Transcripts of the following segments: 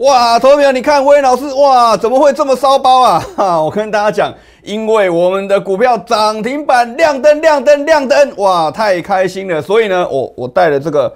哇，投票你看威老师，哇，怎么会这么骚包啊？哈，我跟大家讲，因为我们的股票涨停板亮灯，亮灯，亮灯，哇，太开心了，所以呢，我我戴了这个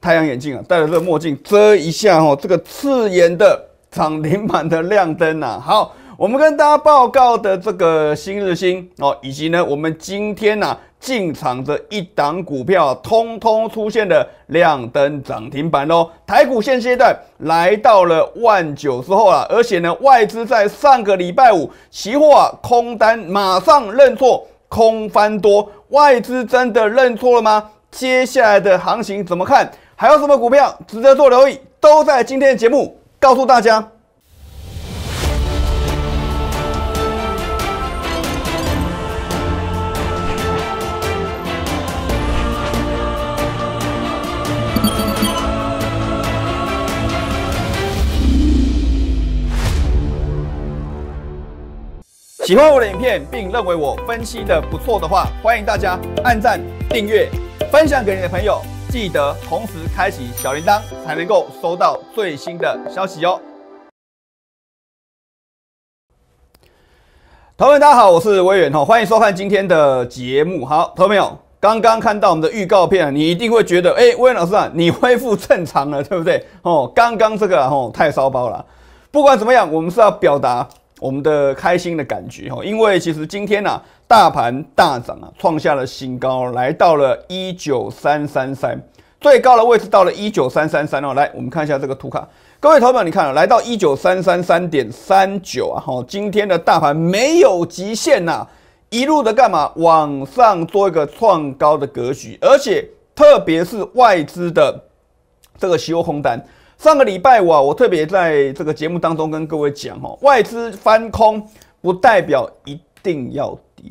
太阳眼镜啊，戴了这个墨镜遮一下哈，这个刺眼的涨停板的亮灯呐。好，我们跟大家报告的这个新日新哦，以及呢，我们今天呐。进场这一档股票，通通出现了亮灯涨停板哦。台股现阶段来到了万九之后啊，而且呢，外资在上个礼拜五期货啊空单马上认错，空翻多，外资真的认错了吗？接下来的行情怎么看？还有什么股票值得做留意？都在今天的节目告诉大家。喜欢我的影片，并认为我分析的不错的话，欢迎大家按赞、订阅、分享给你的朋友，记得同时开启小铃铛，才能够收到最新的消息哦。朋友们，大家好，我是威远哈，欢迎收看今天的节目。好，朋友们，有？刚刚看到我们的预告片你一定会觉得，哎，威远老师啊，你恢复正常了，对不对？哦，刚刚这个哦，太骚包了。不管怎么样，我们是要表达。我们的开心的感觉哈，因为其实今天呢，大盘大涨啊，创下了新高，来到了一九三三三，最高的位置到了一九三三三哦。来，我们看一下这个图卡，各位投资你看了，来到一九三三三点三九啊，哈，今天的大盘没有极限呐，一路的干嘛往上做一个创高的格局，而且特别是外资的这个吸欧空单。上个礼拜我我特别在这个节目当中跟各位讲哦，外资翻空不代表一定要跌，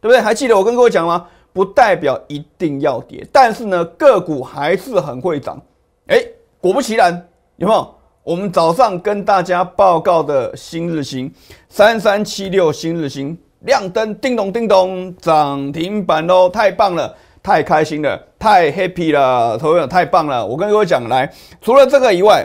对不对？还记得我跟各位讲吗？不代表一定要跌，但是呢个股还是很会涨。哎，果不其然，有没有？我们早上跟大家报告的新日新三三七六新日新亮灯，叮咚叮咚涨停板喽！太棒了，太开心了。太 happy 了，投友太棒了！我跟各位讲，来，除了这个以外，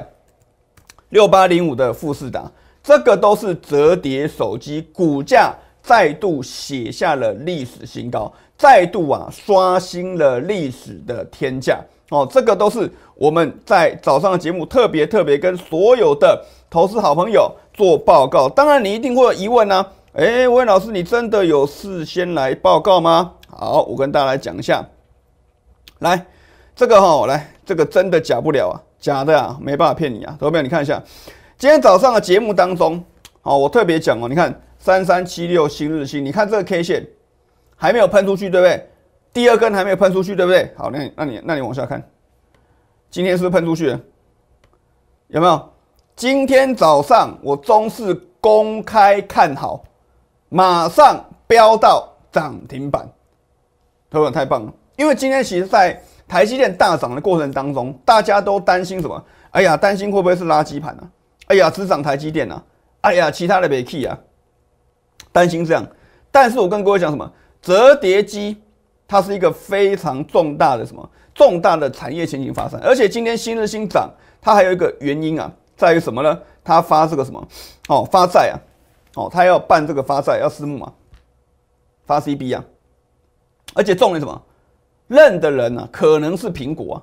六八零五的富士达，这个都是折叠手机，股价再度写下了历史新高，再度啊刷新了历史的天价哦！这个都是我们在早上的节目特别特别跟所有的投资好朋友做报告。当然，你一定会有疑问呢，诶，温老师，你真的有事先来报告吗？好，我跟大家来讲一下。来，这个哈，来这个真的假不了啊，假的啊，没办法骗你啊，投票你看一下，今天早上的节目当中，哦，我特别讲哦，你看三三七六新日新，你看这个 K 线还没有喷出去，对不对？第二根还没有喷出去，对不对？好，那那你那你往下看，今天是不是喷出去？了？有没有？今天早上我中式公开看好，马上飙到涨停板，投友太棒了。因为今天其实在台积电大涨的过程当中，大家都担心什么？哎呀，担心会不会是垃圾盘呢？哎呀，只涨台积电呢？哎呀，其他的 key 啊，担心这样。但是我跟各位讲什么？折叠机它是一个非常重大的什么重大的产业前景发生，而且今天新日新涨，它还有一个原因啊，在于什么呢？它发这个什么哦发债啊，哦，它要办这个发债要私募嘛，发 C B 啊，而且重点什么？认的人呢，可能是苹果啊，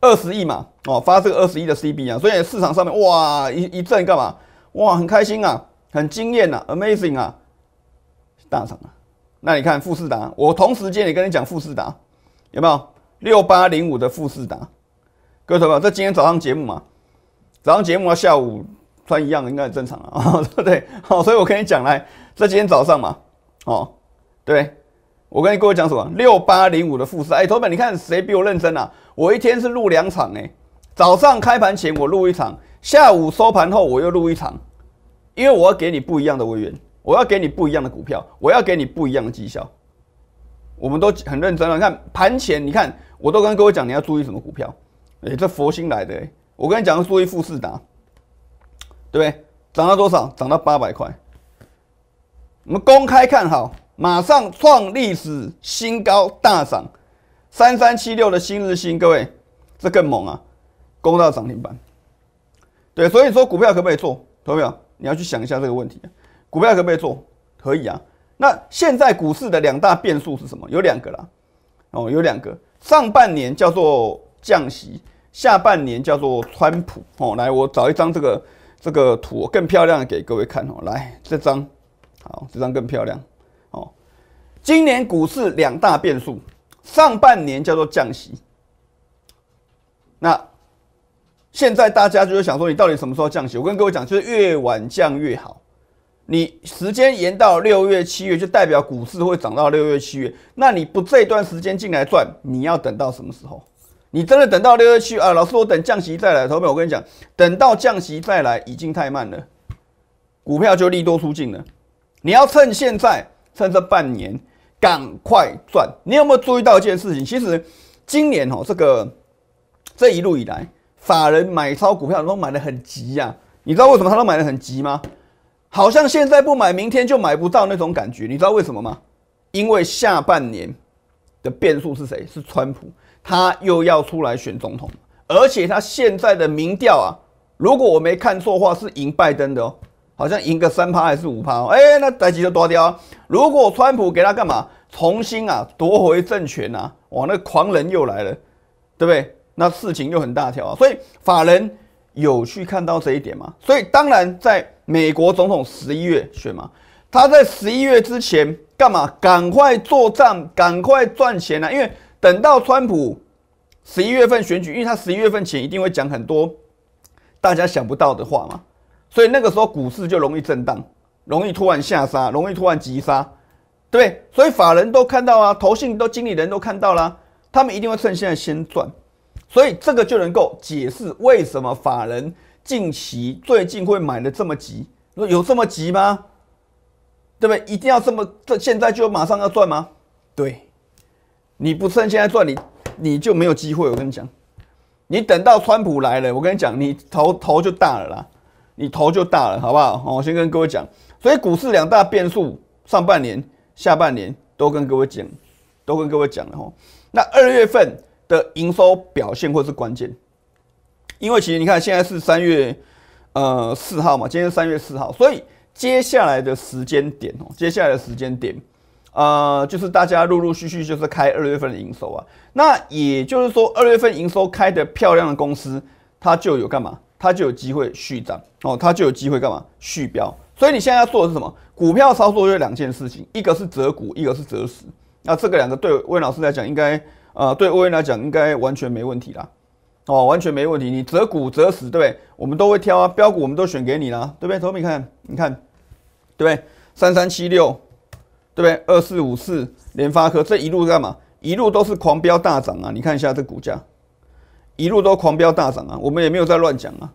二十亿嘛，哦，发这个二十亿的 CB 啊，所以市场上面哇一一阵干嘛？哇，很开心啊，很惊艳呐，amazing 啊，大涨啊。那你看富士达，我同时间也跟你讲富士达，有没有六八零五的富士达？各位朋友，这今天早上节目嘛，早上节目啊，下午穿一样的应该很正常啊，对不对？好，所以我跟你讲来，这今天早上嘛，哦，对。我跟你各位讲什么？六八零五的复式哎，头本你看谁比我认真啊？我一天是录两场哎，早上开盘前我录一场，下午收盘后我又录一场，因为我要给你不一样的委员，我要给你不一样的股票，我要给你不一样的绩效。我们都很认真了，看盘前你看，我都跟各位讲你要注意什么股票？哎，这佛心来的，我跟你讲要注意富士达，对不对？涨到多少？涨到八百块，我们公开看好。马上创历史新高，大涨三三七六的新日新，各位，这更猛啊，攻到涨停板。对，所以说股票可不可以做？投票，你要去想一下这个问题。股票可不可以做？可以啊。那现在股市的两大变数是什么？有两个啦。哦，有两个。上半年叫做降息，下半年叫做川普。哦，来，我找一张这个这个图更漂亮的给各位看哦。来，这张，好，这张更漂亮。今年股市两大变数，上半年叫做降息。那现在大家就是想说，你到底什么时候降息？我跟各位讲，就是越晚降越好。你时间延到六月七月，就代表股市会涨到六月七月。那你不这段时间进来赚，你要等到什么时候？你真的等到六月七月啊？老师，我等降息再来。投面我跟你讲，等到降息再来，已经太慢了，股票就利多出尽了。你要趁现在，趁这半年。赶快赚！你有没有注意到一件事情？其实今年哦，这个这一路以来，法人买超股票都买的很急呀。你知道为什么他都买的很急吗？好像现在不买，明天就买不到那种感觉。你知道为什么吗？因为下半年的变数是谁？是川普，他又要出来选总统，而且他现在的民调啊，如果我没看错话，是赢拜登的哦。好像赢个三趴还是五趴，哎，那台积就多掉啊。如果川普给他干嘛，重新啊夺回政权呐，哇，那狂人又来了，对不对？那事情又很大条啊。所以法人有去看到这一点吗？所以当然，在美国总统十一月选嘛，他在十一月之前干嘛？赶快做账，赶快赚钱啊，因为等到川普十一月份选举，因为他十一月份前一定会讲很多大家想不到的话嘛。所以那个时候股市就容易震荡，容易突然下杀，容易突然急杀，对对？所以法人都看到啊，投信都经理人都看到啦，他们一定会趁现在先赚。所以这个就能够解释为什么法人近期最近会买的这么急。说有这么急吗？对不对？一定要这么这现在就马上要赚吗？对，你不趁现在赚，你你就没有机会。我跟你讲，你等到川普来了，我跟你讲，你头头就大了啦。你头就大了，好不好？好，我先跟各位讲，所以股市两大变数，上半年、下半年都跟各位讲，都跟各位讲了哈。那二月份的营收表现或是关键，因为其实你看现在是三月呃四号嘛，今天三月四号，所以接下来的时间点哦，接下来的时间点，呃，就是大家陆陆续续就是开二月份的营收啊。那也就是说，二月份营收开得漂亮的公司，它就有干嘛？他就有机会续涨哦，他就有机会干嘛续标？所以你现在要做的是什么？股票操作就两件事情，一个是择股，一个是择时。那这个两个对魏老师来讲，应该呃对魏来讲应该完全没问题啦，哦，完全没问题。你择股择时，对不对？我们都会挑啊，标股我们都选给你啦，对不对？头米看，你看，对不对？三三七六，对不对？二四五四，联发科这一路干嘛？一路都是狂飙大涨啊！你看一下这股价。一路都狂飙大涨啊，我们也没有在乱讲啊，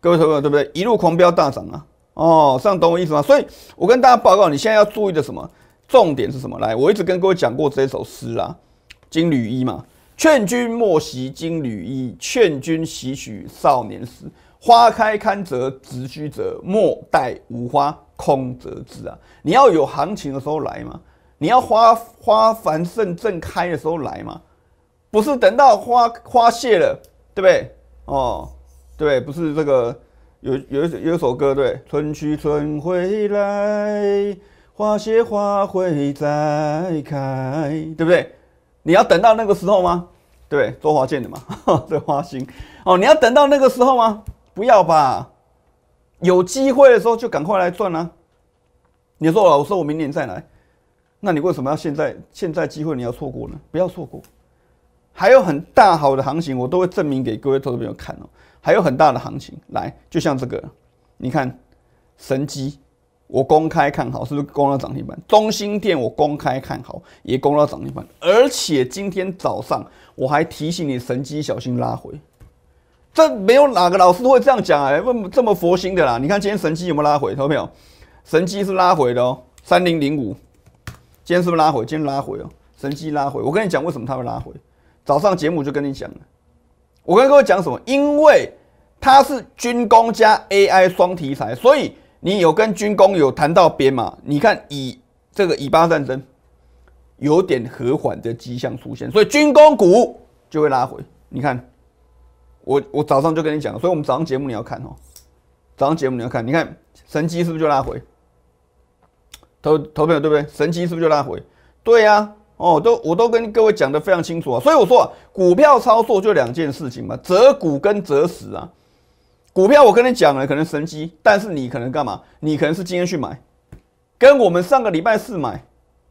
各位朋友对不对？一路狂飙大涨啊，哦，这样懂我意思吗？所以我跟大家报告，你现在要注意的什么？重点是什么？来，我一直跟各位讲过这首诗啊，《金缕衣》嘛，劝君莫惜金缕衣，劝君惜取少年时。花开堪折直须折，莫待无花空折枝啊！你要有行情的时候来嘛，你要花花繁盛正开的时候来嘛。不是等到花花谢了，对不对？哦，对，不是这个有有有首歌，对，春去春回来，花谢花会再开，对不对？你要等到那个时候吗？对，周华健的嘛，这花心哦，你要等到那个时候吗？不要吧，有机会的时候就赶快来赚啊！你说老师，我明年再来，那你为什么要现在现在机会你要错过呢？不要错过。还有很大好的行情，我都会证明给各位投资朋友看哦。还有很大的行情来，就像这个，你看神机，我公开看好，是不是攻到涨停板？中心店我公开看好，也攻到涨停板。而且今天早上我还提醒你，神机小心拉回。这没有哪个老师会这样讲哎，问这么佛心的啦？你看今天神机有没有拉回？投到没有？神机是拉回的哦，三零零五，今天是不是拉回？今天拉回哦，神机拉回。我跟你讲，为什么它会拉回？早上节目就跟你讲了，我跟各位讲什么？因为它是军工加 AI 双题材，所以你有跟军工有谈到编码，你看以这个以巴战争有点和缓的迹象出现，所以军工股就会拉回。你看，我我早上就跟你讲，所以我们早上节目你要看哦，早上节目你要看，你看神机是不是就拉回？投投票对不对？神机是不是就拉回？对呀。哦，都我都跟各位讲的非常清楚啊，所以我说股票操作就两件事情嘛，择股跟择时啊。股票我跟你讲了，可能神机，但是你可能干嘛？你可能是今天去买，跟我们上个礼拜四买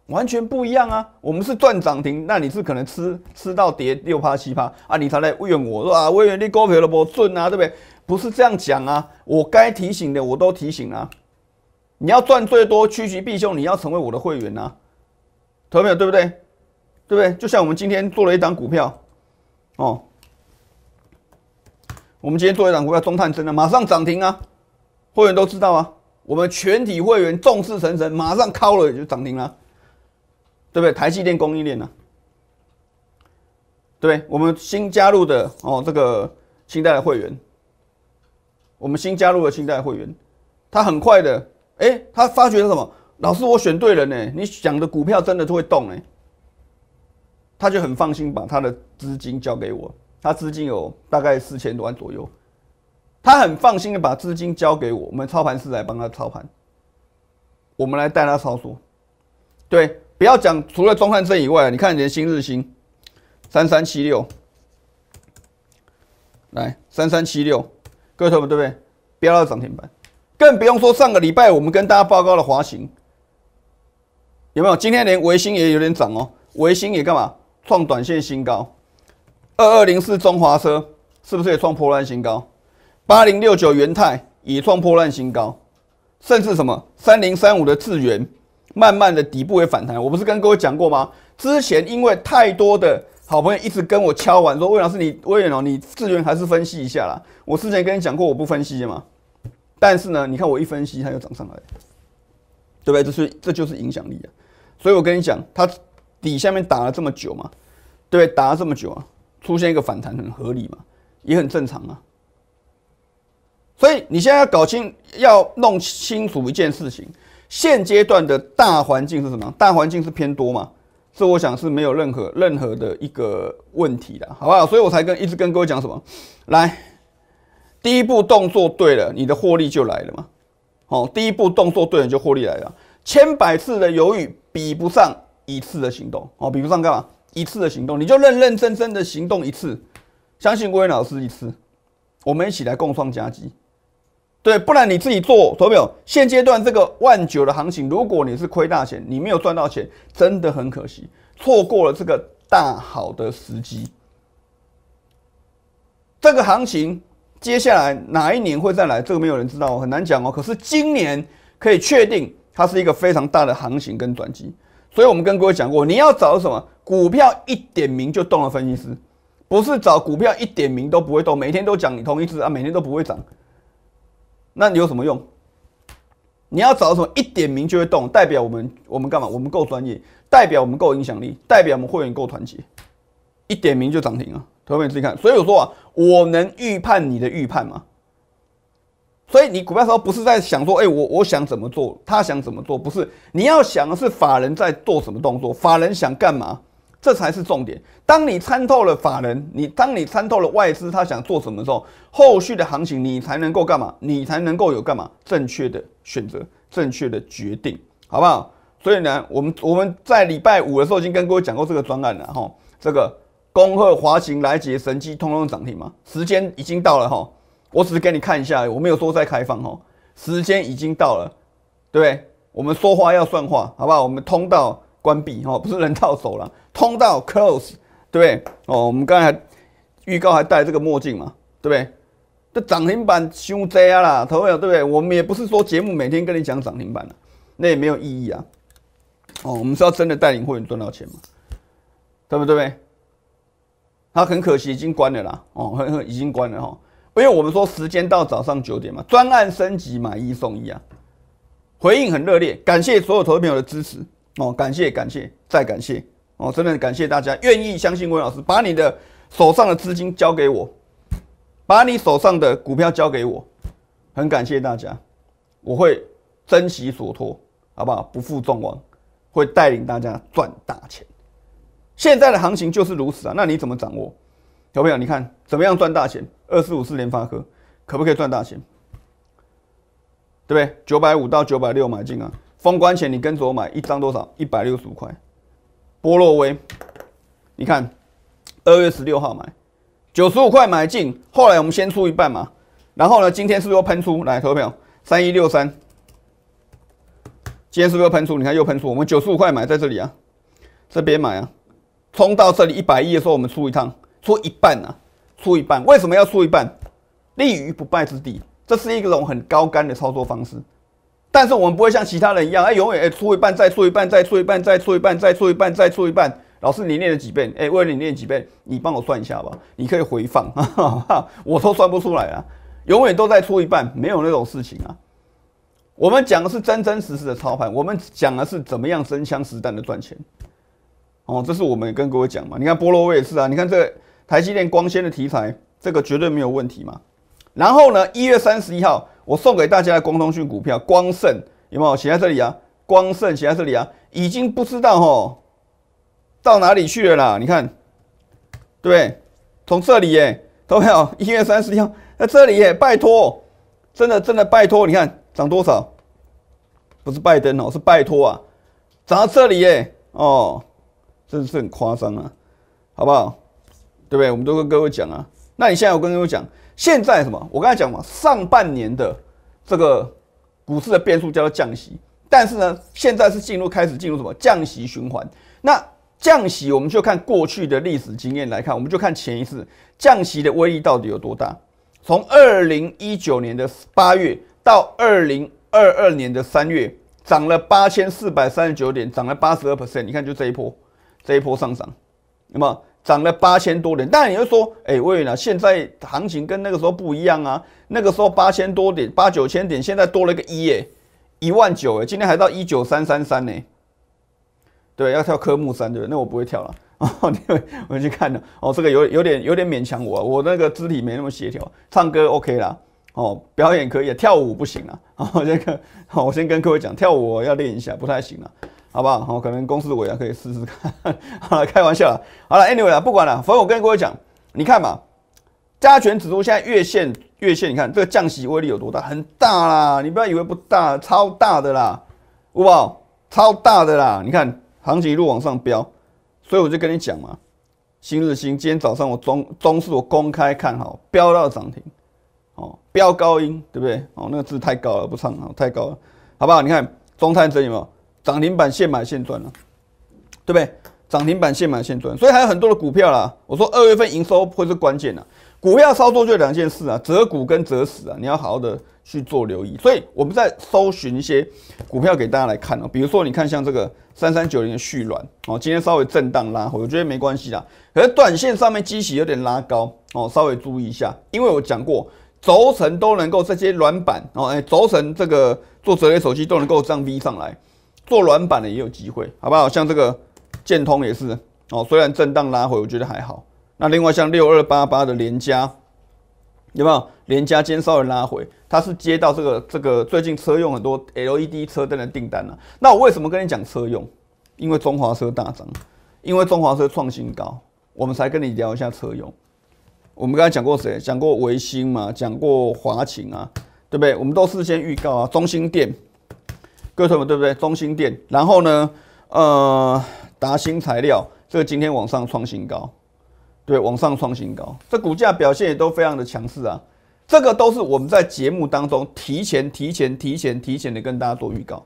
完全不一样啊。我们是赚涨停，那你是可能吃吃到跌六趴七趴啊，你才来怨我说啊，我原你高赔了不准啊，对不对？不是这样讲啊，我该提醒的我都提醒啊。你要赚最多趋吉避凶，你要成为我的会员啊。投没有对不对？对不对？就像我们今天做了一张股票，哦，我们今天做了一张股票中探真的，马上涨停啊！会员都知道啊，我们全体会员众志成城，马上敲了就涨停了，对不对？台积电供应链呢、对对？我们新加入的哦，这个清代的会员，我们新加入的清代会员，他很快的，哎，他发觉了什么？老师，我选对人呢。你讲的股票真的就会动呢。他就很放心把他的资金交给我。他资金有大概四千多万左右，他很放心的把资金交给我。我们操盘师来帮他操盘，我们来带他操作。对，不要讲除了中汉正以外，你看的新日新三三七六，来三三七六，各位同学们对不对？不要到涨停板，更不用说上个礼拜我们跟大家报告的滑行。有没有今天连维新也有点涨哦？维新也干嘛创短线新高？二二零四中华车是不是也创破烂新高？八零六九元泰也创破烂新高，甚至什么三零三五的智元慢慢的底部也反弹。我不是跟各位讲过吗？之前因为太多的好朋友一直跟我敲完说：“魏老师，你魏远哦，你智元还是分析一下啦。”我之前跟你讲过，我不分析嘛，但是呢，你看我一分析，它又涨上来，对不对？这是这就是影响力啊！所以我跟你讲，它底下面打了这么久嘛，对，打了这么久啊，出现一个反弹很合理嘛，也很正常啊。所以你现在要搞清，要弄清楚一件事情，现阶段的大环境是什么？大环境是偏多嘛？这我想是没有任何任何的一个问题的，好不好？所以我才跟一直跟各位讲什么，来，第一步动作对了，你的获利就来了嘛。哦，第一步动作对了，你就获利来了。千百次的犹豫比不上一次的行动哦，比不上干嘛？一次的行动，你就认认真真的行动一次，相信郭伟老师一次，我们一起来共创佳绩。对，不然你自己做，有没有？现阶段这个万九的行情，如果你是亏大钱，你没有赚到钱，真的很可惜，错过了这个大好的时机。这个行情接下来哪一年会再来？这个没有人知道哦，很难讲哦。可是今年可以确定。它是一个非常大的行情跟转机，所以我们跟各位讲过，你要找什么股票一点名就动的分析师，不是找股票一点名都不会动，每天都讲你同一只啊，每天都不会涨，那你有什么用？你要找什么一点名就会动，代表我们我们干嘛？我们够专业，代表我们够影响力，代表我们会员够团结，一点名就涨停啊！同学们自己看，所以我说啊，我能预判你的预判吗？所以你股票时候不是在想说，哎，我我想怎么做，他想怎么做，不是你要想的是法人在做什么动作，法人想干嘛，这才是重点。当你参透了法人，你当你参透了外资他想做什么时候，后续的行情你才能够干嘛，你才能够有干嘛正确的选择，正确的决定，好不好？所以呢，我们我们在礼拜五的时候已经跟各位讲过这个专案了哈，这个恭贺华兴来捷神机通通涨停嘛，时间已经到了哈。我只是给你看一下，我没有说在开放哦。时间已经到了，对不对？我们说话要算话，好不好？我们通道关闭哦，不是人到手了，通道 close，对不对？哦，我们刚才预告还戴这个墨镜嘛，对不对？这涨停板凶得呀啦，朋友，对不对？我们也不是说节目每天跟你讲涨停板啊，那也没有意义啊。哦，我们是要真的带领会员赚到钱嘛，对不对？他很可惜，已经关了啦。哦，已经关了哈。因为我们说时间到早上九点嘛，专案升级买一送一啊，回应很热烈，感谢所有投资朋友的支持哦，感谢感谢再感谢哦，真的感谢大家愿意相信温老师，把你的手上的资金交给我，把你手上的股票交给我，很感谢大家，我会珍惜所托，好不好？不负众望，会带领大家赚大钱。现在的行情就是如此啊，那你怎么掌握？小朋友，你看怎么样赚大钱？二四五四联发科，可不可以赚大钱？对不对？九百五到九百六买进啊！封关前你跟着我买一张多少？一百六十五块。波洛威，你看二月十六号买九十五块买进，后来我们先出一半嘛。然后呢，今天是不是又喷出来？投票票三一六三，今天是不是又喷出？你看又喷出，我们九十五块买在这里啊，这边买啊，冲到这里一百一的时候我们出一趟。出一半啊，出一半，为什么要出一半？立于不败之地，这是一种很高干的操作方式。但是我们不会像其他人一样，哎，永远哎出一半，再出一半，再出一半，再出一半，再出一半，再出一半。老师你念了几遍？哎，为了你念几遍，你帮我算一下吧。你可以回放，哈 哈我都算不出来啊。永远都在出一半，没有那种事情啊。我们讲的是真真实实的操盘，我们讲的是怎么样真枪实弹的赚钱。哦，这是我们跟各位讲嘛。你看菠萝也是啊，你看这。台积电光纤的题材，这个绝对没有问题嘛？然后呢，一月三十一号，我送给大家的光通讯股票，光盛有没有写在这里啊？光盛写在这里啊？已经不知道哦，到哪里去了啦？你看，对从这里耶，都没有。一月三十一号，在这里耶，拜托，真的真的拜托！你看涨多少？不是拜登哦，是拜托啊，涨到这里耶，哦，真是很夸张啊，好不好？对不对？我们都跟各位讲啊。那你现在我跟各位讲，现在什么？我刚才讲嘛，上半年的这个股市的变数叫做降息，但是呢，现在是进入开始进入什么降息循环？那降息我们就看过去的历史经验来看，我们就看前一次降息的威力到底有多大。从二零一九年的八月到二零二二年的三月，涨了八千四百三十九点，涨了八十二 percent。你看，就这一波，这一波上涨，那么。涨了八千多点，但你又说，哎，魏了现在行情跟那个时候不一样啊。那个时候八千多点，八九千点，现在多了个一，哎，一万九，哎，今天还到一九三三三呢。对，要跳科目三，对，那我不会跳了。哦，你我去看了，哦，这个有有点有点勉强我，我那个肢体没那么协调。唱歌 OK 啦，哦，表演可以，跳舞不行啊。哦，这个我先跟各位讲，跳舞我要练一下，不太行了。好不好？好，可能公司的委员可以试试看。好了，开玩笑了。好了，anyway 啦，不管了。反正我跟各位讲，你看嘛，加权指数现在月线、月线，你看这个降息威力有多大？很大啦！你不要以为不大，超大的啦，好不好？超大的啦！你看行情一路往上飙，所以我就跟你讲嘛，新日新今天早上我中中市我公开看好，飙到涨停，哦，飙高音，对不对？哦，那个字太高了，不唱，太高了，好不好？你看中泰这里有？涨停板现买现赚了，对不对？涨停板现买现赚，所以还有很多的股票啦。我说二月份营收会是关键呐。股票操作就两件事啊，择股跟择时啊，你要好好的去做留意。所以我们在搜寻一些股票给大家来看哦，比如说你看像这个三三九零的旭软哦，今天稍微震荡拉回，我觉得没关系啦。而短线上面机器有点拉高哦，稍微注意一下，因为我讲过轴承都能够这些软板哦，哎，轴承这个做折叠手机都能够样 V 上来。做软板的也有机会，好不好？像这个建通也是哦，虽然震荡拉回，我觉得还好。那另外像六二八八的联家，有没有联佳尖烧的拉回？它是接到这个这个最近车用很多 LED 车灯的订单了。那我为什么跟你讲车用？因为中华车大涨，因为中华车创新高，我们才跟你聊一下车用。我们刚才讲过谁？讲过维新嘛？讲过华擎啊？对不对？我们都事先预告啊，中心店各位朋友们，对不对？中心店，然后呢，呃，达新材料，这个今天往上创新高，对，往上创新高，这股价表现也都非常的强势啊。这个都是我们在节目当中提前提前提前提前的跟大家做预告，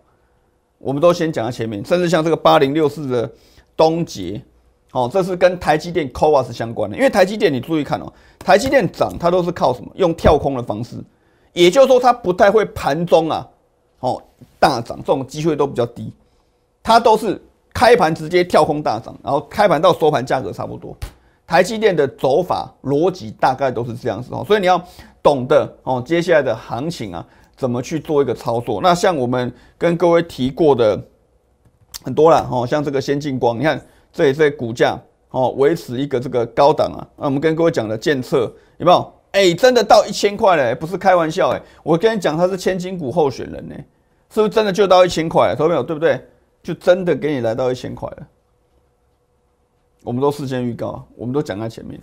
我们都先讲到前面，甚至像这个八零六四的东杰，哦，这是跟台积电 CoWAS 相关的，因为台积电你注意看哦，台积电涨它都是靠什么？用跳空的方式，也就是说它不太会盘中啊。哦，大涨这种机会都比较低，它都是开盘直接跳空大涨，然后开盘到收盘价格差不多。台积电的走法逻辑大概都是这样子哦，所以你要懂得哦，接下来的行情啊，怎么去做一个操作。那像我们跟各位提过的很多了哦，像这个先进光，你看这里这股价哦，维持一个这个高档啊，那我们跟各位讲的建测有没有？哎，真的到一千块了。不是开玩笑哎！我跟你讲，他是千金股候选人呢，是不是真的就到一千块？有没有？对不对？就真的给你来到一千块了。我们都事先预告，我们都讲在前面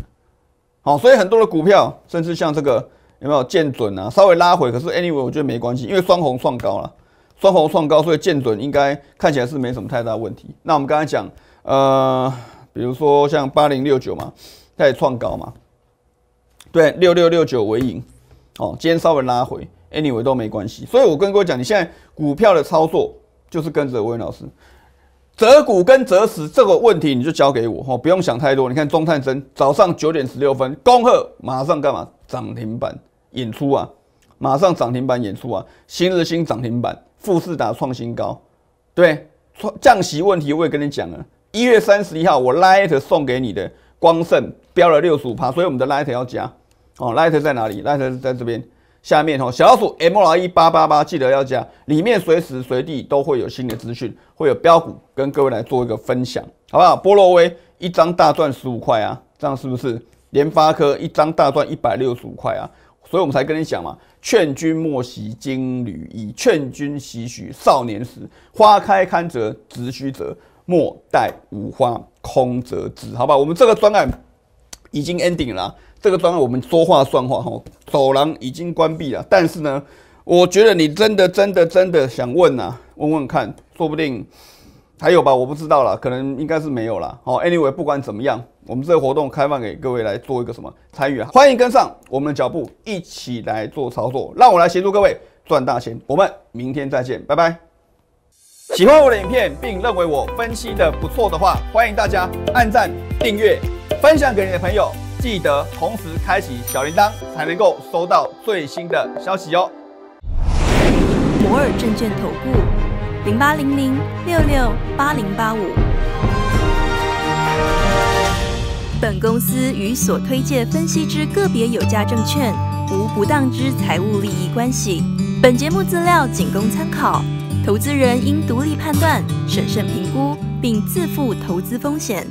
好，所以很多的股票，甚至像这个有没有见准啊？稍微拉回，可是 anyway，我觉得没关系，因为双红创高了，双红创高，所以见准应该看起来是没什么太大问题。那我们刚才讲，呃，比如说像八零六九嘛，也创高嘛。对，六六六九为赢，哦，今天稍微拉回，anyway 都没关系。所以我跟各位讲，你现在股票的操作就是跟着魏老师，择股跟择时这个问题你就交给我，哦，不用想太多。你看中探深早上九点十六分，恭贺马上干嘛？涨停板演出啊！马上涨停板演出啊！新日新涨停板，富士达创新高，对，创降息问题我也跟你讲啊。一月三十一号，我 light 送给你的光盛。标了六十五趴，所以我们的 l i g h t 要加哦。l i g h t 在哪里 l i t h 是在这边下面哦。小老鼠 M 二一八八八，记得要加。里面随时随地都会有新的资讯，会有标股跟各位来做一个分享，好不好？菠萝威一张大赚十五块啊，这样是不是？联发科一张大赚一百六十五块啊，所以我们才跟你讲嘛。劝君莫惜金缕衣，劝君惜取少年时。花开堪折直须折，莫待无花空折枝。好吧，我们这个专案。已经 ending 了，这个专案我们说话算话哈，走廊已经关闭了。但是呢，我觉得你真的真的真的想问啊，问问看，说不定还有吧，我不知道了，可能应该是没有了。好，anyway 不管怎么样，我们这个活动开放给各位来做一个什么参与，啊，欢迎跟上我们的脚步一起来做操作，让我来协助各位赚大钱。我们明天再见，拜拜。喜欢我的影片并认为我分析的不错的话，欢迎大家按赞订阅。分享给你的朋友，记得同时开启小铃铛，才能够收到最新的消息哟。摩尔证券投顾零八零零六六八零八五。本公司与所推介分析之个别有价证券无不当之财务利益关系。本节目资料仅供参考，投资人应独立判断、审慎评估，并自负投资风险。